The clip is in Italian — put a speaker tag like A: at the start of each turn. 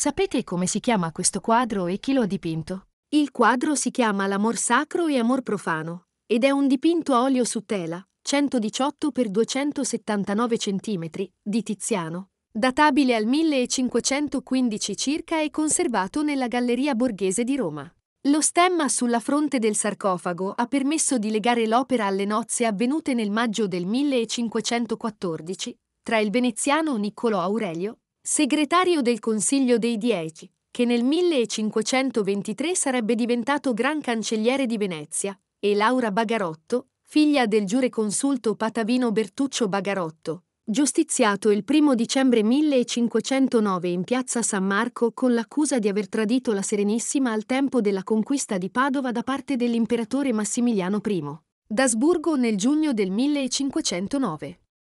A: Sapete come si chiama questo quadro e chi lo ha dipinto? Il quadro si chiama L'amor sacro e amor profano ed è un dipinto a olio su tela, 118 x 279 cm, di Tiziano, databile al 1515 circa e conservato nella Galleria Borghese di Roma. Lo stemma sulla fronte del sarcofago ha permesso di legare l'opera alle nozze avvenute nel maggio del 1514 tra il veneziano Niccolò Aurelio segretario del Consiglio dei Dieci, che nel 1523 sarebbe diventato Gran Cancelliere di Venezia, e Laura Bagarotto, figlia del giureconsulto patavino Bertuccio Bagarotto, giustiziato il 1 dicembre 1509 in piazza San Marco con l'accusa di aver tradito la Serenissima al tempo della conquista di Padova da parte dell'imperatore Massimiliano I. D'Asburgo nel giugno del 1509.